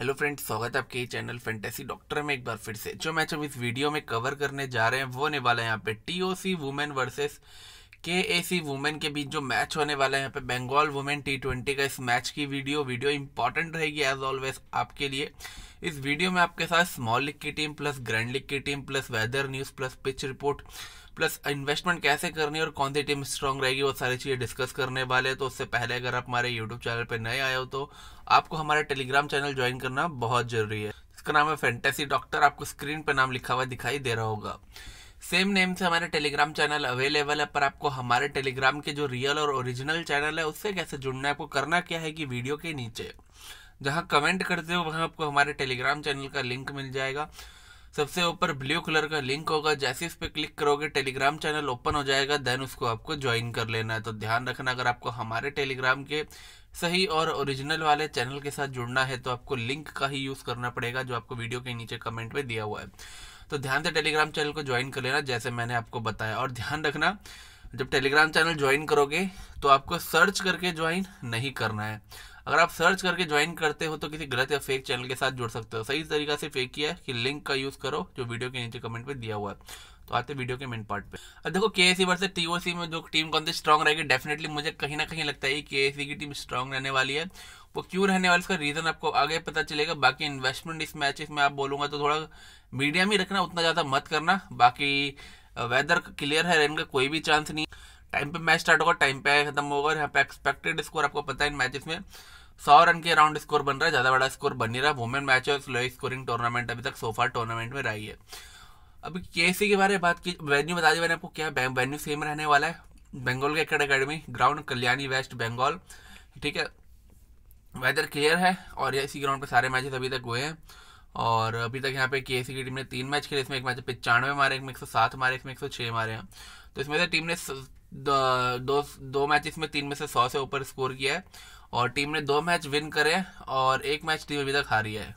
hello friends स्वागत है आपके चैनल फेंटेसी डॉक्टर में एक बार फिर से जो मैच हम इस वीडियो में कवर करने जा रहे हैं वो होने वाला है यहाँ पे टीओसी वुमेन वर्सेस के ए सी वुमेन के बीच जो मैच होने वाला है यहाँ पे बंगाल वुमेन टी ट्वेंटी का इस मैच की वीडियो वीडियो इंपॉर्टेंट रहेगी एज ऑलवेज आपके लिए इस वीडियो में आपके साथ स्मॉल लीग की टीम प्लस ग्रैंड लीग की team plus weather news plus pitch report plus investment कैसे करनी है और कौन सी टीम स्ट्रांग रहेगी वो सारी चीज़ें डिस्कस करने वाले हैं तो उससे पहले अगर आप हमारे यूट्यूब चैनल पर नए आए हो तो आपको हमारा टेलीग्राम चैनल ज्वाइन करना बहुत ज़रूरी है इसका नाम है फैंटेसी डॉक्टर आपको स्क्रीन पर नाम लिखा हुआ दिखाई दे रहा होगा सेम नेम से हमारे टेलीग्राम चैनल अवेलेबल है पर आपको हमारे टेलीग्राम के जो रियल और ओरिजिनल चैनल है उससे कैसे जुड़ना है आपको करना क्या है कि वीडियो के नीचे जहाँ कमेंट करते हो वहाँ आपको हमारे टेलीग्राम चैनल का लिंक मिल जाएगा सबसे ऊपर ब्लू कलर का लिंक होगा जैसे इस पर क्लिक करोगे टेलीग्राम चैनल ओपन हो जाएगा देन उसको आपको ज्वाइन कर लेना है तो ध्यान रखना अगर आपको हमारे टेलीग्राम के सही और ओरिजिनल वाले चैनल के साथ जुड़ना है तो आपको लिंक का ही यूज़ करना पड़ेगा जो आपको वीडियो के नीचे कमेंट में दिया हुआ है तो ध्यान से टेलीग्राम चैनल को ज्वाइन कर लेना जैसे मैंने आपको बताया और ध्यान रखना जब टेलीग्राम चैनल ज्वाइन करोगे तो आपको सर्च करके ज्वाइन नहीं करना है अगर आप सर्च करके ज्वाइन करते हो तो किसी गलत या फेक चैनल के साथ जुड़ सकते हो सही तरीका से फेक किया कि लिंक का यूज़ करो जो वीडियो के नीचे कमेंट में दिया हुआ है तो आते वीडियो के मेन पार्ट पे अब देखो के एसी टीओसी में जो टीम कौन सी स्ट्रॉन्ग रहेगी डेफिनेटली मुझे कहीं ना कहीं लगता है के की टीम स्ट्रॉन्ग रहने वाली है वो क्यों रहने वाली इसका रीज़न आपको आगे पता चलेगा बाकी इन्वेस्टमेंट इस मैच में आप बोलूंगा तो थोड़ा मीडियम ही रखना उतना ज़्यादा मत करना बाकी वेदर क्लियर है रेन का कोई भी चांस नहीं टाइम पे मैच स्टार्ट होगा टाइम पे खत्म होगा यहाँ पे एक्सपेक्टेड स्कोर आपको पता है इन मैचेस में सौ रन के अराउंड स्कोर बन रहा है ज़्यादा बड़ा स्कोर बन नहीं रहा वुमेन मैच है स्लो स्कोरिंग टूर्नामेंट अभी तक सोफा टूर्नामेंट में रही है अभी के के बारे में बात की वेन्यू बता दी मैंने आपको क्या वेन्यू सेम रहने वाला है बंगाल के cricket academy ground Kalyani West Bengal ठीक है वेदर क्लियर है और इसी ग्राउंड पर सारे मैचेस अभी तक हुए हैं और अभी तक यहाँ पे के की टीम ने तीन मैच खेले इसमें एक मैच पचानवे मारे एक में एक सौ सात मारे इसमें एक सौ छः मारे हैं तो इसमें से टीम ने दो दो, दो मैच इसमें तीन में से सौ से ऊपर स्कोर किया है और टीम ने दो मैच विन करे और एक मैच टीम अभी तक हारी है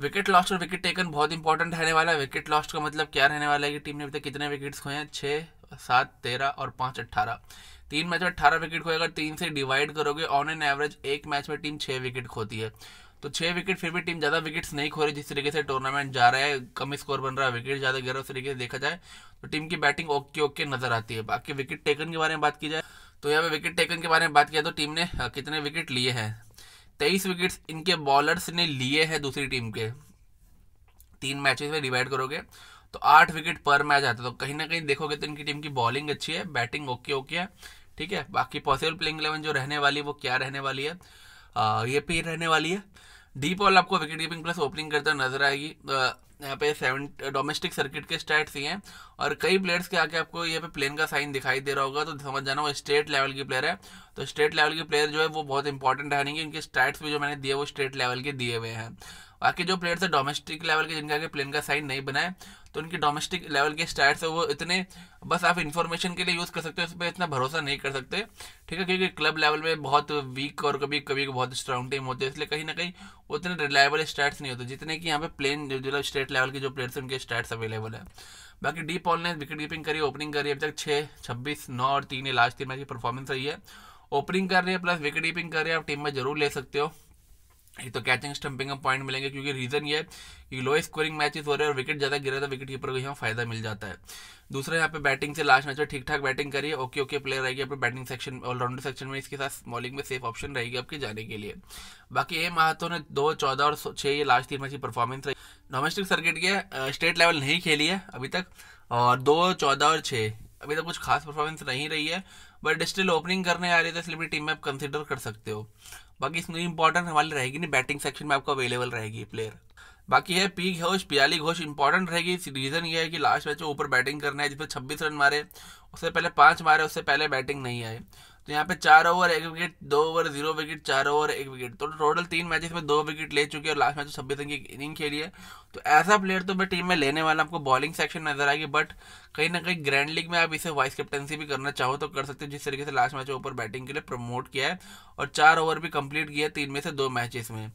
विकेट लॉस्ट और विकेट टेकन बहुत इंपॉर्टेंट रहने वाला है विकेट लॉस्ट का मतलब क्या रहने वाला है कि टीम ने अभी तक कितने विकेट्स खोए हैं छः सात तेरह और पाँच अट्ठारह तीन मैच में अट्ठारह विकेट खोए अगर तीन से डिवाइड करोगे ऑन एन एवरेज एक मैच में टीम छः विकेट खोती है तो छह विकेट फिर भी टीम ज़्यादा विकेट्स नहीं खो रही जिस तरीके से टूर्नामेंट जा रहा है कम स्कोर बन रहा है विकेट ज़्यादा गिर रहा है उस तरीके से देखा जाए तो टीम की बैटिंग ओके ओके नज़र आती है बाकी विकेट टेकन के बारे में बात की जाए तो यहाँ पे विकेट टेकन के बारे में बात किया तो टीम ने कितने विकेट लिए हैं तेईस विकेट्स इनके बॉलर्स ने लिए हैं दूसरी टीम के तीन मैचेस में डिवाइड करोगे तो आठ विकेट पर मैच आता तो कहीं ना कहीं देखोगे तो इनकी टीम की बॉलिंग अच्छी है बैटिंग ओके ओके है ठीक है बाकी पॉसिबल प्लेइंग इलेवन जो रहने वाली है वो क्या रहने वाली है आ, ये पी रहने वाली है डीप ऑल आपको विकेट कीपिंग प्लस ओपनिंग करता नजर आएगी यहाँ पे सेवन डोमेस्टिक सर्किट के स्टैट्स ही हैं और कई प्लेयर्स के आके आपको यहाँ पे प्लेन का साइन दिखाई दे रहा होगा तो समझ जाना वो स्टेट लेवल की प्लेयर है तो स्टेट लेवल के प्लेयर जो है वो बहुत इंपॉर्टेंट रहेंगे इनके स्टैट्स भी जो मैंने दिए वो स्टेट लेवल के दिए हुए हैं बाकी जो प्लेयर्स है डोमेस्टिक लेवल के जिनका प्लेन का साइन नहीं बनाए तो उनकी डोमेस्टिक लेवल के स्टार्ट है वो इतने बस आप इन्फॉर्मेशन के लिए यूज़ कर सकते हो उस पर इतना भरोसा नहीं कर सकते ठीक है क्योंकि क्लब लेवल में बहुत वीक और कभी कभी बहुत स्ट्रॉन्ग टीम होती है इसलिए कहीं ना कहीं उतने रिलायबल स्टार्ट नहीं होते जितने कि यहाँ पे प्लेन जो स्टेट लेवल के जो प्लेयर्स हैं उनके स्टार्ट अवेलेबल है बाकी डीप ऑल ने विकेट कीपिंग करी ओपनिंग करी अभी तक छः छब्बीस नौ और तीन लास्ट तीन मैच की परफॉर्मेंस रही है ओपनिंग कर रही है प्लस विकेट कीपिंग कर रही है आप टीम में जरूर ले सकते हो ये तो कैचिंग स्टंपिंग का पॉइंट मिलेंगे क्योंकि रीज़न ये है कि लो स्कोरिंग मैचेस हो रहे हैं और विकेट ज़्यादा गिरा था विकेट कीपर को यहाँ फायदा मिल जाता है दूसरा यहाँ पे बैटिंग से लास्ट मैच में ठीक ठाक बैटिंग करिए ओके ओके प्लेयर रहेगी अपने बैटिंग सेक्शन ऑलराउंडर सेक्शन में इसके साथ बॉलिंग में सेफ ऑप्शन रहेगी आपके जाने के लिए बाकी ए महातो ने दो चौदह और छः ये लास्ट तीन मैच की परफॉर्मेंस रही डोमेस्टिक सर्किट के स्टेट लेवल नहीं खेली है अभी तक और दो चौदह और छः अभी तक कुछ खास परफॉर्मेंस नहीं रही है बट स्टिल ओपनिंग करने आ रही है तो इसलिए भी टीम में आप कंसिडर कर सकते हो बाकी इसमें इंपॉर्टेंट हमारी रहेगी नहीं बैटिंग सेक्शन में आपको अवेलेबल रहेगी प्लेयर बाकी है पी घोष पियाली घोष इंपॉर्टेंट रहेगी रीज़न ये है कि लास्ट मैच में ऊपर बैटिंग करना है जिसमें छब्बीस रन मारे उससे पहले पाँच मारे उससे पहले बैटिंग नहीं आए तो यहाँ पे चार ओवर एक विकेट दो ओवर जीरो विकेट चार ओवर एक विकेट तो टोटल तीन मैचेस में दो विकेट ले चुके हैं और लास्ट मैच तो छब्बीस रन की इनिंग खेली है तो ऐसा प्लेयर तो मैं टीम में लेने वाला आपको बॉलिंग सेक्शन नजर आएगी बट कहीं ना कहीं ग्रैंड लीग में आप इसे वाइस कैप्टनसी भी करना चाहो तो कर सकते हो जिस तरीके से लास्ट मैच ओवर बैटिंग के लिए प्रमोट किया है और चार ओवर भी कंप्लीट किया तीन में से दो मैचेस में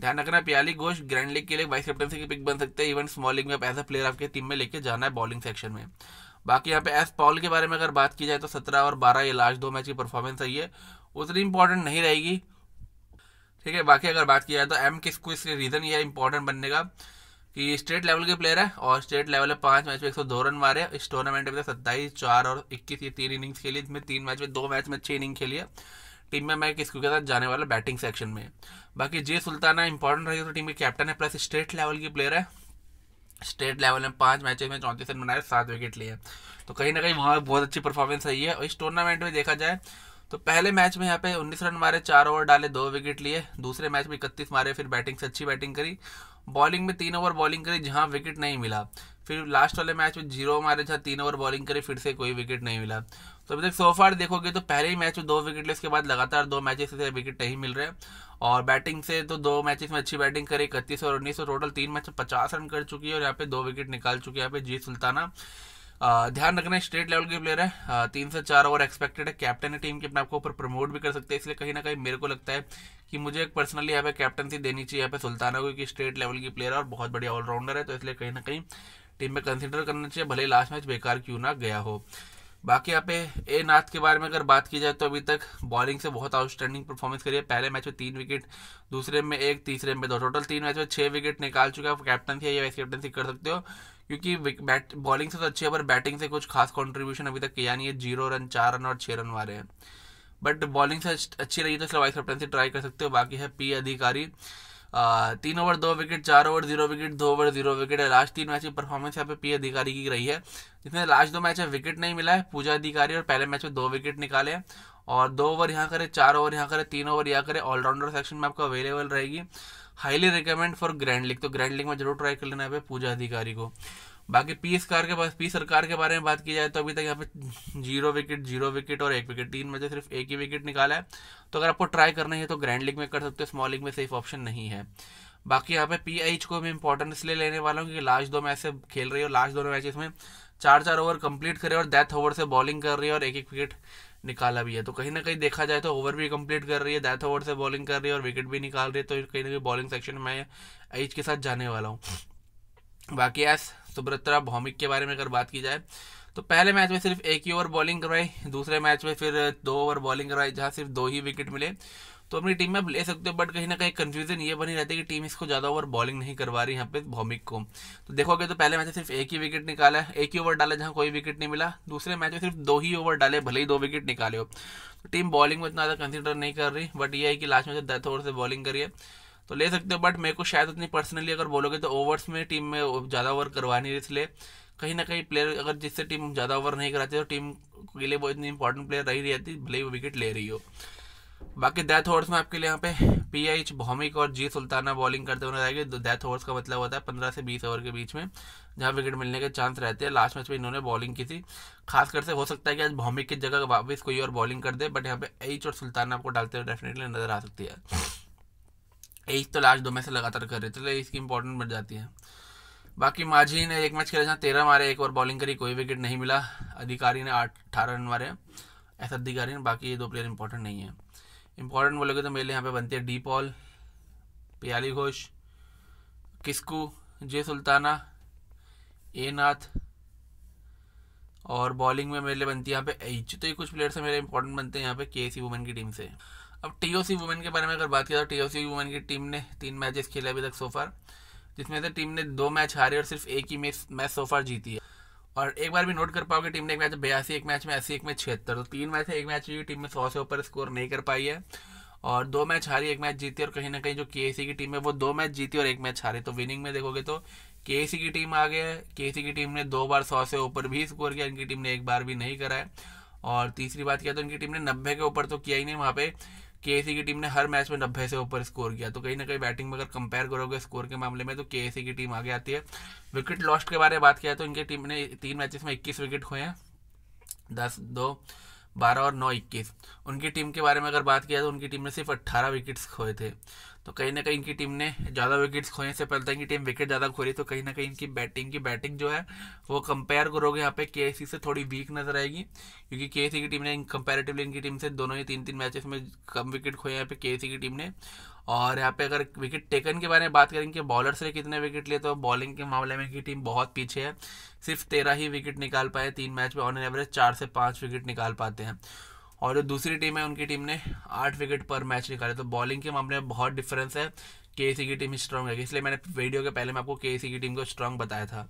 ध्यान रखना प्याली घोष ग्रैंड लीग के लिए वाइस कैप्टनसी की पिक बन सकते हैं इवन स्मॉल लीग में आप ऐसा प्लेयर आपके टीम में लेके जाना है बॉलिंग सेक्शन में बाकी यहाँ पे एस पॉल के बारे में अगर बात की जाए तो सत्रह और बारह ये लास्ट दो मैच की परफॉर्मेंस है उतनी इंपॉर्टेंट नहीं रहेगी ठीक है बाकी अगर बात की जाए तो एम किस को इसके रीज़न ये इंपॉर्टेंट बनने का कि स्टेट लेवल के प्लेयर है और स्टेट लेवल में पांच मैच में एक सौ दो रन मारे इस टूर्नामेंट में तो सत्ताईस चार और इक्कीस ये तीन इनिंग्स खेली इसमें तीन मैच में दो मैच में छः इनिंग खेली है टीम में मैं किसको के साथ जाने वाला बैटिंग सेक्शन में बाकी जे सुल्ताना इंपॉर्टेंट रहेगी तो टीम के कैप्टन है प्लस स्टेट लेवल की प्लेयर है स्टेट लेवल में पांच मैचेस में चौंतीस रन बनाए सात विकेट लिए तो कहीं ना कहीं वहाँ बहुत अच्छी परफॉर्मेंस रही है और इस टूर्नामेंट में देखा जाए तो पहले मैच में यहाँ पे उन्नीस रन मारे चार ओवर डाले दो विकेट लिए दूसरे मैच में इकतीस मारे फिर बैटिंग से अच्छी बैटिंग करी बॉलिंग में तीन ओवर बॉलिंग करी जहाँ विकेट नहीं मिला फिर लास्ट वाले मैच में जीरो मारे जहाँ तीन ओवर बॉलिंग करी फिर से कोई विकेट नहीं मिला तो अभी तक सोफार देखोगे तो पहले ही मैच में दो विकेट लेस के बाद लगातार दो मैचेस से विकेट नहीं मिल रहे हैं और बैटिंग से तो दो मैचेस में अच्छी बैटिंग करे इकतीस और उन्नीस और तो टोटल तीन मैच में पचास रन कर चुकी है और यहाँ पे दो विकेट निकाल चुके हैं यहाँ पे जी सुल्ताना ध्यान रखना स्टेट लेवल के प्लेयर है तीन से चार ओवर एक्सपेक्टेड है कैप्टन है टीम के अपने आपको ऊपर प्रमोट भी कर सकते हैं इसलिए कहीं ना कहीं मेरे को लगता है कि मुझे एक पर्सनली यहाँ पे कैप्टनसी देनी चाहिए यहाँ पे सुल्ताना क्योंकि स्टेट लेवल की प्लेयर है और बहुत बढ़िया ऑलराउंडर है तो इसलिए कहीं ना कहीं टीम में कंसिडर करना चाहिए भले लास्ट मैच बेकार क्यों ना गया हो बाकी यहाँ पे ए नाथ के बारे में अगर बात की जाए तो अभी तक बॉलिंग से बहुत आउटस्टैंडिंग परफॉर्मेंस करी है पहले मैच में तीन विकेट दूसरे में एक तीसरे में दो टोटल तीन मैच में छः विकेट निकाल चुका है कैप्टनसी है या वाइस कैप्टनसी कर सकते हो क्योंकि बैट बॉलिंग से तो अच्छी है पर बैटिंग से कुछ खास कॉन्ट्रीब्यूशन अभी तक किया नहीं है जीरो रन चार रन और छः रन वाले हैं बट बॉलिंग से अच्छी रही तो इसलिए वाइस कैप्टनसी ट्राई कर सकते हो बाकी है पी अधिकारी तीन ओवर दो विकेट चार ओवर जीरो विकेट दो ओवर जीरो विकेट है लास्ट तीन मैच की परफॉर्मेंस यहाँ पे पी अधिकारी की रही है जिसमें लास्ट दो मैच में विकेट नहीं मिला है पूजा अधिकारी और पहले मैच में दो विकेट निकाले हैं और दो ओवर यहाँ करें चार ओवर यहाँ करें तीन ओवर यहाँ करें ऑलराउंडर सेक्शन में आपको अवेलेबल रहेगी highly recommend for grand league तो ग्रैंड लीग में जरूर ट्राई कर लेना है पूजा अधिकारी को बाकी पी सरकार के पास पी सरकार के बारे में बात की जाए तो अभी तक यहाँ पे जीरो विकेट जीरो विकेट और एक विकेट तीन में से सिर्फ एक ही विकेट निकाला है तो अगर आपको ट्राई करना है तो ग्रैंड लीग में कर सकते हो स्मॉल लीग में सेफ ऑप्शन नहीं है बाकी यहाँ पे पी एच को भी इंपॉर्टेंस इसलिए लेने वाला हूँ क्योंकि लास्ट दो मैच से खेल रही है और लास्ट दोनों मैचेस में चार चार ओवर कंप्लीट करे और डेथ ओवर से बॉलिंग कर रही है और एक एक विकेट निकाला भी है तो कहीं ना कहीं देखा जाए तो ओवर भी कंप्लीट कर रही है डेथ ओवर से बॉलिंग कर रही है और विकेट भी निकाल रही है तो कहीं ना कहीं बॉलिंग सेक्शन में एच के साथ जाने वाला हूँ बाकी ऐसा सुब्रतरा तो भौमिक के बारे में अगर बात की जाए तो पहले मैच में सिर्फ एक ही ओवर बॉलिंग करवाई दूसरे मैच में फिर दो ओवर बॉलिंग करवाई जहाँ सिर्फ दो ही विकेट मिले तो अपनी टीम में ले सकते हो बट कहीं ना कहीं कन्फ्यूजन ये बनी रहती है कि टीम इसको ज़्यादा ओवर बॉलिंग नहीं करवा रही यहाँ पे भौमिक को तो देखोगे तो पहले मैच में सिर्फ एक ही विकेट निकाला एक ही ओवर डाला जहाँ कोई विकेट नहीं मिला दूसरे मैच में सिर्फ दो ही ओवर डाले भले ही दो विकेट निकाले हो तो टीम बॉलिंग में इतना ज़्यादा कंसिडर नहीं कर रही बट ये है कि लास्ट दस ओवर से बॉलिंग करिए तो ले सकते हो बट मेरे को शायद उतनी पर्सनली अगर बोलोगे तो ओवर्स में टीम में ज़्यादा ओवर करवा नहीं इसलिए कहीं ना कहीं प्लेयर अगर जिससे टीम ज़्यादा ओवर नहीं कराती तो टीम के लिए वो इतनी इंपॉर्टेंट प्लेयर रही रहती भले ही वो विकेट ले रही हो बाकी डेथ ओवर्स में आपके लिए यहाँ पे पी एच भौमिक और जी सुल्ताना बॉलिंग करते हुए रहेगी डेथ ओवर्स का मतलब होता है पंद्रह से बीस ओवर के बीच में जहाँ विकेट मिलने के चांस रहते हैं लास्ट मैच में इन्होंने बॉलिंग की थी खासकर से हो सकता है कि आज भौमिक की जगह वापस कोई और बॉलिंग कर दे बट यहाँ पे एच और सुल्ताना आपको डालते हुए डेफिनेटली नजर आ सकती है यही तो लास्ट दो मैच से लगातार कर रहे थे तो इसकी इंपॉर्टेंट बढ़ जाती है बाकी माझी ने एक मैच खेला जहाँ तेरह मारे एक और बॉलिंग करी कोई विकेट नहीं मिला अधिकारी ने आठ अठारह रन मारे ऐसा अधिकारी ने बाकी ये दो प्लेयर इंपॉर्टेंट नहीं है इंपॉर्टेंट बोलोगे तो मेरे यहाँ पे बनती है D Paul Piyali Ghosh Kisku J Sultana A Nath और बॉलिंग में मेरे लिए बनती है यहाँ पे एच तो ये कुछ प्लेयर्स मेरे इंपॉर्टेंट बनते हैं यहाँ पे के सी वुमेन की टीम से अब टी ओ सी वुमेन के बारे में अगर बात किया तो टी ओ सी वुमेन की टीम ने तीन मैचेस खेले अभी तक सोफार जिसमें से टीम ने दो मैच हारे और सिर्फ एक ही मैच मैच सोफार जीती है और एक बार भी नोट कर पाओगे टीम ने एक मैच बयासी एक मैच में अस्सी एक में छिहत्तर तो तीन मैच है एक मैच हुई टीम में सौ से ऊपर स्कोर नहीं कर पाई है और दो मैच हारी एक मैच जीती और कहीं ना कहीं जो के की टीम है वो दो मैच जीती और एक मैच हारी तो विनिंग में देखोगे तो के की टीम आ गया के की टीम ने दो बार सौ से ऊपर भी स्कोर किया इनकी टीम ने एक बार भी नहीं करा है और तीसरी बात किया तो इनकी टीम ने नब्बे के ऊपर तो किया ही नहीं वहाँ पे के की टीम ने हर मैच में नब्बे से ऊपर स्कोर किया तो कहीं ना कहीं बैटिंग में अगर कंपेयर करोगे स्कोर के मामले में तो के की टीम आगे आती है विकेट लॉस्ट के बारे में बात किया तो इनकी टीम ने तीन मैचेस में इक्कीस विकेट हुए हैं दस दो बारह और नौ इक्कीस उनकी टीम के बारे में अगर बात किया तो उनकी टीम ने सिर्फ अट्ठारह विकेट्स खोए थे तो कहीं ना कहीं इनकी टीम ने ज़्यादा विकेट्स खोए से पहले तो इनकी टीम विकेट ज़्यादा खो रही तो कहीं ना कहीं इनकी बैटिंग की बैटिंग जो है वो कंपेयर करोगे यहाँ पे के से थोड़ी वीक नजर आएगी क्योंकि के की टीम ने कंपेरेटिवली इनकी टीम से दोनों ही तीन तीन मैचेस में कम विकेट खोए यहाँ पे के की टीम ने और यहाँ पे अगर विकेट टेकन के बारे में बात करें कि बॉलर से कितने विकेट लिए तो बॉलिंग के मामले में की टीम बहुत पीछे है सिर्फ तेरह ही विकेट निकाल पाए तीन मैच में ऑन एन एवरेज चार से पाँच विकेट निकाल पाते हैं और जो दूसरी टीम है उनकी टीम ने आठ विकेट पर मैच निकाले तो बॉलिंग के मामले में बहुत डिफरेंस है के की टीम स्ट्रांग है इसलिए मैंने वीडियो के पहले मैं आपको के की टीम को स्ट्रांग बताया था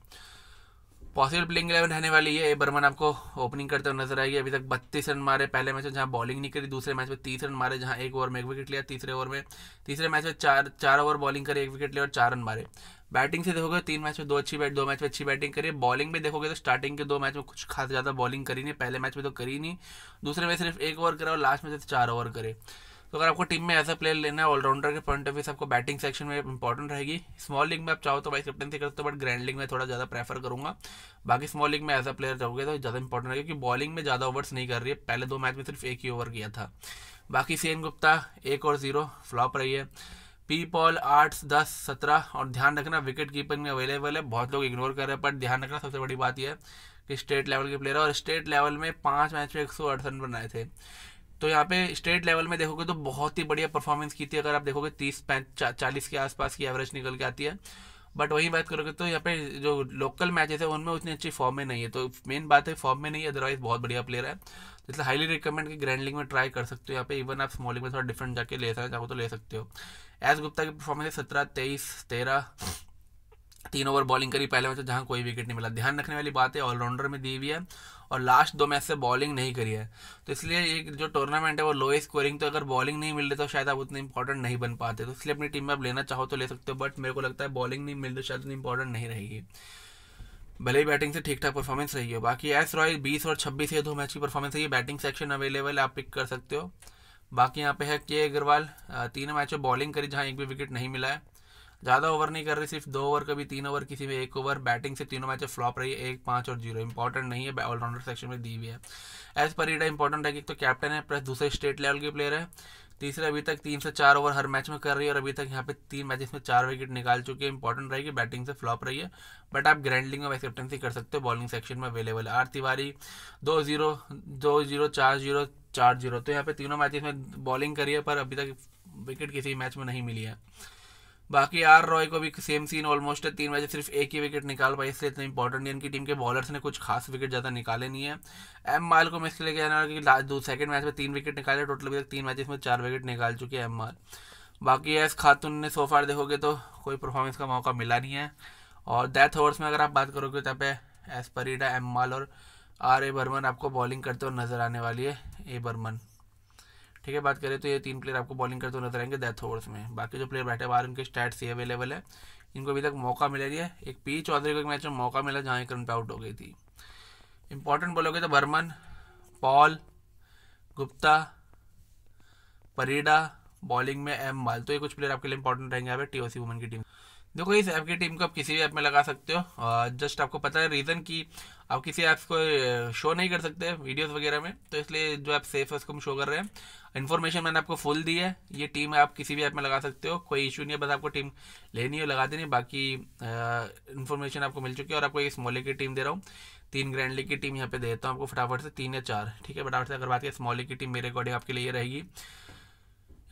पॉसिबल प्लेइंग इलेवन रहने वाली है ए बर्मन आपको ओपनिंग करते हुए नजर आएगी अभी तक बत्तीस रन मारे पहले मैच में जहां बॉलिंग नहीं करी दूसरे मैच में तीस रन मारे जहां एक ओवर में एक विकेट लिया तीसरे ओवर में तीसरे मैच में चार चार ओवर बॉलिंग करी एक विकेट लिया और चार रन मारे बैटिंग से देखोगे तीन मैच में दो अच्छी बैट दो मैच में अच्छी बैटिंग करी बॉलिंग में देखोगे तो स्टार्टिंग के दो मैच में कुछ खास ज़्यादा बॉलिंग करी नहीं पहले मैच में तो करी नहीं दूसरे में सिर्फ एक ओवर करे और लास्ट में सिर्फ चार ओवर करे तो अगर आपको टीम में अ प्लेयर लेना है ऑलराउंडर के पॉइंट ऑफ व्यू से आपको बैटिंग सेक्शन में इंपॉर्टेंट रहेगी स्मॉल लीग में आप चाहो तो वाइस कैप्टनसी कर सकते हो बट ग्रैंड लीग में थोड़ा ज़्यादा प्रेफर करूँगा बाकी स्मॉल लीग में एज अ प्लेयर जाओगे तो ज़्यादा इंपॉर्टेंट रहेगा क्योंकि बॉलिंग में ज़्यादा ओवर्स नहीं कर रही है पहले दो मैच में सिर्फ एक ही ओवर किया था बाकी सी गुप्ता एक और जीरो फ्लॉप रही है पी पॉल आठ दस सत्रह और ध्यान रखना विकेट कीपिंग में अवेलेबल है बहुत लोग इग्नोर कर रहे हैं पर ध्यान रखना सबसे बड़ी बात यह है कि स्टेट लेवल के प्लेयर और स्टेट लेवल में पाँच मैच में एक सौ अड़सठ बनाए थे तो यहाँ पे स्टेट लेवल में देखोगे तो बहुत ही बढ़िया परफॉर्मेंस की थी अगर आप देखोगे तीस चालीस के आसपास की एवरेज निकल के आती है बट वही बात करोगे तो यहाँ पे जो लोकल मैचेस है उनमें उतनी अच्छी फॉर्म में नहीं है तो मेन बात है फॉर्म में नहीं है अदरवाइज बहुत बढ़िया प्लेयर है तो इसलिए हाईली रिकमेंड कि ग्रैंड लीग में ट्राई कर सकते हो यहाँ पे इवन आप स्मॉल लीग में थोड़ा डिफरेंट जाके ले सकते चाहो तो ले सकते हो एस गुप्ता की परफॉर्मेंस है सत्रह तेईस तेरह तीन ओवर बॉलिंग करी पहले मैच जहाँ कोई विकेट नहीं मिला ध्यान रखने वाली बात है ऑलराउंडर में दी हुई है और लास्ट दो मैच से बॉलिंग नहीं करी है तो इसलिए ये जो टूर्नामेंट है वो लोए स्कोरिंग तो अगर बॉलिंग नहीं मिल रही तो शायद आप उतने इंपॉर्टेंट नहीं बन पाते तो इसलिए अपनी टीम में आप लेना चाहो तो ले सकते हो बट मेरे को लगता है बॉलिंग नहीं मिल रही तो शायद उतनी इंपॉर्टेंट नहीं रहेगी भले ही बैटिंग से ठीक ठाक परफॉर्मेंस रही हो बाकी एस रॉय बीस और छब्बीस ये दो मैच की परफॉर्मेंस रही है बैटिंग सेक्शन अवेलेबल है आप पिक कर सकते हो बाकी यहाँ पे है के अग्रवाल तीन मैचों बॉलिंग करी जहाँ एक भी विकेट नहीं मिला है ज़्यादा ओवर नहीं कर रही सिर्फ दो ओवर कभी तीन ओवर किसी में एक ओवर बैटिंग से तीनों मैचे फ्लॉप रही है एक पाँच और जीरो इंपॉर्टेंट नहीं है ऑलराउंडर सेक्शन में दी हुई है एज पर रीडा इंपॉर्टेंट है कि तो कैप्टन है प्लस दूसरे स्टेट लेवल के प्लेयर है तीसरे अभी तक तीन से चार ओवर हर मैच में कर रही है और अभी तक यहाँ पे तीन मैचेस में चार विकेट निकाल चुके हैं इंपॉर्टेंट रहेगी बैटिंग से फ्लॉप रही है बट आप ग्रैंडलिंग ऑफ एक्सेप्टेंसी कर सकते हो बॉलिंग सेक्शन में अवेलेबल है आर तिवारी दो जीरो दो जीरो चार जीरो चार जीरो तो यहाँ पे तीनों मैचेस में बॉलिंग करी है पर अभी तक विकेट किसी मैच में नहीं मिली है बाकी आर रॉय को भी सेम सीन ऑलमोस्ट है तीन मैच सिर्फ एक ही विकेट निकाल पाई इसलिए इतना इंपॉर्टेंट इंडियन की टीम के बॉलर्स ने कुछ खास विकेट ज़्यादा निकाले नहीं है एम माल को मैं इसके लिए कहना कि दो सेकंड मैच में तीन विकेट निकाले टोटल अभी तक तीन मैचेस में चार विकेट निकाल चुके हैं एम माल बाकी एस खातून ने सोफार देखोगे तो कोई परफॉर्मेंस का मौका मिला नहीं है और डेथ ओवर्स में अगर आप बात करोगे तो एस परीडा एम माल और आर ए बर्मन आपको बॉलिंग करते हुए नज़र आने वाली है ए बर्मन ठीक है बात करें तो ये तीन प्लेयर आपको बॉलिंग करते हुए नजर आएंगे डेथ ओवर्स में बाकी जो प्लेयर बैठे बाहर उनके स्टैट्स ही अवेलेबल है इनको अभी तक मौका मिला रही है एक पी चौधरी को एक मैच में मौका मिला जहाँ एक रन पे आउट हो गई थी इंपॉर्टेंट बोलोगे तो बर्मन पॉल गुप्ता परीडा बॉलिंग में एम माल तो ये कुछ प्लेयर आपके लिए इंपॉर्टेंट रहेंगे यहाँ पे टी वुमन की टीम देखो इस ऐप की टीम को आप किसी भी ऐप में लगा सकते हो जस्ट आपको पता है रीज़न कि आप किसी ऐप्स को शो नहीं कर सकते वीडियोस वगैरह में तो इसलिए जो ऐप सेफ है उसको हम शो कर रहे हैं इन्फॉर्मेशन मैंने आपको फुल दी है ये टीम आप किसी भी ऐप में लगा सकते हो कोई इशू नहीं है बस आपको टीम लेनी है लगा देनी बाकी इन्फॉर्मेशन आपको मिल चुकी है और आपको एक स्मॉल की टीम दे रहा हूँ तीन ग्रैंड लीग की टीम यहाँ पे देता हूँ आपको फटाफट से तीन या चार ठीक है फटाफट से अगर बात की स्मॉल की टीम मेरे अकॉर्डिंग आपके लिए रहेगी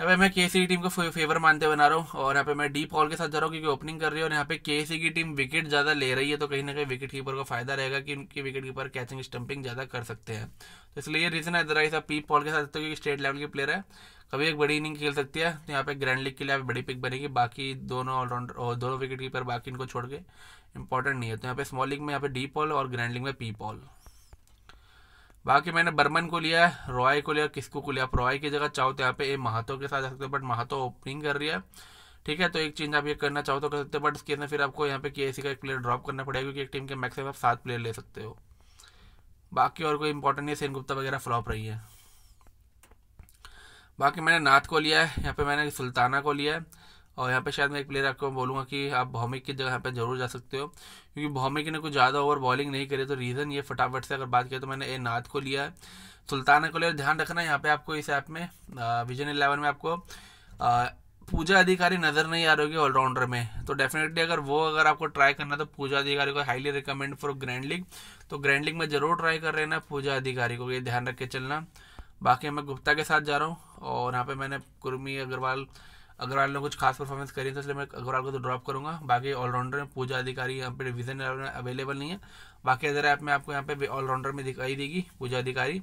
यहाँ पे मैं के सी की टीम को फेवर मानते बना रहा हूँ और यहाँ पे मैं डीप बॉल के साथ जा रहा हूँ क्योंकि ओपनिंग कर रही है और यहाँ पे के की टीम विकेट ज़्यादा ले रही है तो कहीं ना कहीं विकेट कीपर को फायदा रहेगा कि उनकी विकेट कीपर कैचिंग स्टंपिंग ज़्यादा कर सकते हैं तो इसलिए ये रीज़न है अदरवाइज आप पीप बॉल के साथ तो क्योंकि स्टेट लेवल की प्लेयर है कभी एक बड़ी इनिंग खेल सकती है तो यहाँ पे ग्रैंड लीग के लिए आप बड़ी पिक बनेगी बाकी दोनों ऑलराउंडर दोनों विकेट कीपर बाकी इनको छोड़ के इंपॉर्टेंट नहीं है तो यहाँ पे स्मॉल लीग में यहाँ पे डीप बॉल और ग्रैंड लीग में पी बॉल बाकी मैंने बर्मन को लिया है रॉय को लिया किसको को लिया आप रॉय की जगह चाहो तो यहाँ पे ए महातो के साथ जा सकते हो बट महातो ओपनिंग कर रही है ठीक है तो एक चेंज आप ये करना चाहो तो कर सकते हो बट इसके अंदर फिर आपको यहाँ पे के का एक प्लेयर ड्रॉप करना पड़ेगा क्योंकि एक टीम के मैक्सिमम आप सात प्लेयर ले सकते हो बाकी और कोई इंपॉर्टेंट नहीं सेन गुप्ता वगैरह फ्लॉप रही है बाकी मैंने नाथ को लिया है यहाँ पे मैंने सुल्ताना को लिया है और यहाँ पे शायद मैं एक प्लेयर आपको बोलूँगा कि आप भौमिक की जगह यहाँ पे जरूर जा सकते हो क्योंकि भौमिक ने कुछ ज़्यादा ओवर बॉलिंग नहीं करी तो रीज़न ये फटाफट से अगर बात करें तो मैंने ए नाथ को लिया है सुल्ताना को लिया ध्यान रखना यहाँ पे आपको इस ऐप में विजन इलेवन में आपको पूजा अधिकारी नज़र नहीं आ रही होगी ऑलराउंडर में तो डेफिनेटली अगर वो अगर आपको ट्राई करना तो पूजा अधिकारी को highly recommend for grand league तो ग्रैंड लीग में ज़रूर ट्राई कर रहे ना पूजा अधिकारी को ये ध्यान रख के चलना बाकी मैं गुप्ता के साथ जा रहा हूँ और यहाँ पे मैंने कुर्मी अग्रवाल अग्रवाल ने कुछ खास परफॉर्मेंस करी तो इसलिए मैं अग्रवाल को तो ड्रॉप करूंगा बाकी ऑलराउंडर में पूजा अधिकारी यहाँ पे डिवीजन अवेलेबल नहीं है बाकी अदर ऐप में आपको यहाँ पे ऑलराउंडर में दिखाई देगी पूजा अधिकारी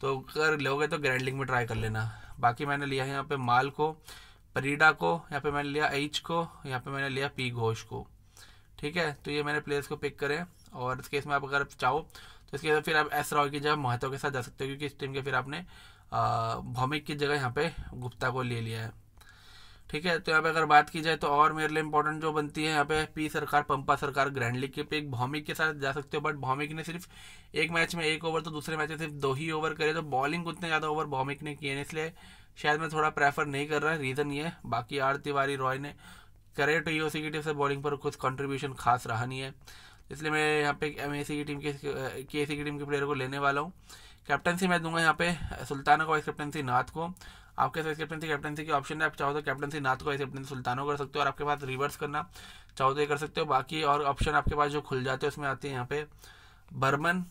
तो अगर लोगे तो ग्रैंड लीग में ट्राई कर लेना बाकी मैंने लिया है यहाँ पे माल को परीडा को यहाँ पे मैंने लिया एच को यहाँ पे मैंने लिया पी घोष को ठीक है तो ये मैंने प्लेयर्स को पिक करें और इस केस में आप अगर चाहो तो इसके फिर आप एस राव की जगह महत्व के साथ जा सकते हो क्योंकि इस टीम के फिर आपने भौमिक की जगह यहाँ पे गुप्ता को ले लिया है ठीक है तो यहाँ पे अगर बात की जाए तो और मेरे लिए इंपॉर्टेंट जो बनती है यहाँ पे पी सरकार पंपा सरकार ग्रैंड लीग के पे एक भौमिक के साथ जा सकते हो बट भौमिक ने सिर्फ एक मैच में एक ओवर तो दूसरे मैच में सिर्फ दो ही ओवर करे तो बॉलिंग उतने ज़्यादा ओवर भौमिक ने किए हैं इसलिए शायद मैं थोड़ा प्रेफर नहीं कर रहा रीज़न ये बाकी आर तिवारी रॉय ने करे टू तो यू e की टीम से बॉलिंग पर कुछ कॉन्ट्रीब्यूशन खास रहा नहीं है इसलिए मैं यहाँ पे एम की टीम के के की टीम के प्लेयर को लेने वाला हूँ कैप्टनसी मैं दूंगा यहाँ पे सुल्ताना को वाइस कैप्टनसी नाथ को आपके साथ कैप्टनसी कैप्टनसी की ऑप्शन है आप चाहो तो कैप्टनसी नाथ को ऐसे अपने सुल्तानों कर सकते हो और आपके पास रिवर्स करना चाहो तो ये कर सकते हो बाकी और ऑप्शन आपके पास जो खुल जाते हैं उसमें आते हैं यहाँ पे बर्मन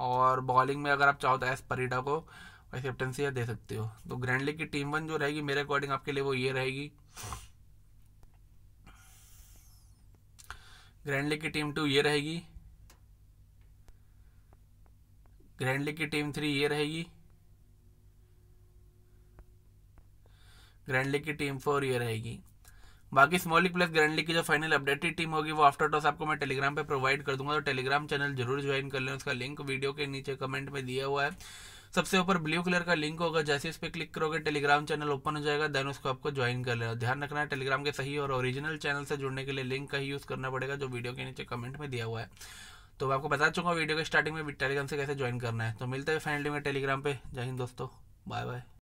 और बॉलिंग में अगर आप चाहो तो एस परीडा को वैसे कैप्टनसी दे सकते हो तो ग्रैंड लीग की टीम वन जो रहेगी मेरे अकॉर्डिंग आपके लिए वो ये रहेगी ग्रैंड लीग की टीम टू ये रहेगी ग्रैंड लीग की टीम थ्री ये रहेगी ग्रैंड लीग की टीम फोर ये रहेगी बाकी small league plus grand league की जो फाइनल अपडेटेड टीम होगी वो आफ्टर टॉस आपको मैं टेलीग्राम पे प्रोवाइड कर दूंगा तो टेलीग्राम चैनल जरूर ज्वाइन कर लें उसका लिंक वीडियो के नीचे कमेंट में दिया हुआ है सबसे ऊपर ब्लू कलर का लिंक होगा जैसे इस पर क्लिक करोगे टेलीग्राम चैनल ओपन हो जाएगा देन उसको आपको ज्वाइन कर लेना ध्यान रखना है टेलीग्राम के सही और ओरिजिनल चैनल से जुड़ने के लिए लिंक का ही यूज़ करना पड़ेगा जो वीडियो के नीचे कमेंट में दिया हुआ है तो मैं आपको बता चुका हूँ वीडियो के स्टार्टिंग में टेलीग्राम से कैसे ज्वाइन करना है तो मिलते हैं फाइनली में टेलीग्राम पे जय हिंद दोस्तों बाय बाय